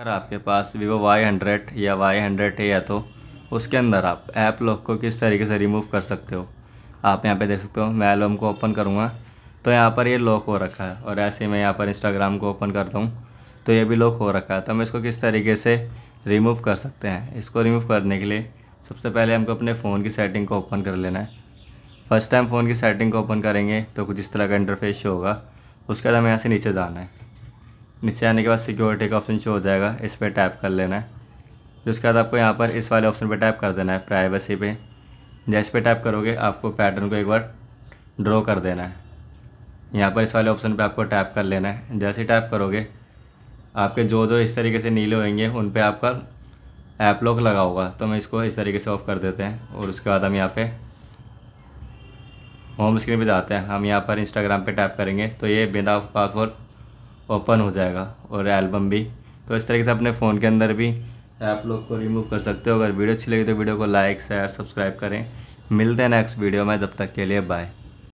अगर आपके पास वीवो वाई हंड्रेड या वाई हंड्रेड है या तो उसके अंदर आप ऐप लॉक को किस तरीके से रिमूव कर सकते हो आप यहाँ पे देख सकते हो मैं एल्बम को ओपन करूँगा तो यहाँ पर ये यह लॉक हो रखा है और ऐसे ही मैं यहाँ पर इंस्टाग्राम को ओपन करता हूँ तो ये भी लॉक हो रखा है तो हम इसको किस तरीके से रिमूव कर सकते हैं इसको रिमूव करने के लिए सबसे पहले हमको अपने फ़ोन की सेटिंग को ओपन कर लेना है फ़र्स्ट टाइम फ़ोन की सेटिंग को ओपन करेंगे तो कुछ इस तरह का इंटरफेस होगा उसके बाद हमें यहाँ से नीचे जाना है नीचे आने के बाद सिक्योरिटी का ऑप्शन शो हो जाएगा इस पर टैप कर लेना है फिर उसके बाद आपको यहाँ पर इस वाले ऑप्शन पर टैप कर देना है प्राइवेसी पे जैसे पे टैप करोगे आपको पैटर्न को एक बार ड्रॉ कर देना है यहाँ पर इस वाले ऑप्शन पे आपको टैप कर लेना है जैसे टैप करोगे आपके जो जो इस तरीके से नीले होंगे उन पर आपका ऐप लॉक लगा होगा तो हम इसको इस तरीके से ऑफ़ कर देते हैं और उसके बाद हम यहाँ पे होम स्क्रीन पे जाते हैं हम यहाँ पर इंस्टाग्राम पे टैप करेंगे तो ये बिना पासवर्ड ओपन हो जाएगा और एल्बम भी तो इस तरीके से अपने फ़ोन के अंदर भी ऐप लोग को रिमूव कर सकते हो अगर वीडियो अच्छी लगी तो वीडियो को लाइक शेयर सब्सक्राइब करें मिलते हैं नेक्स्ट वीडियो में जब तक के लिए बाय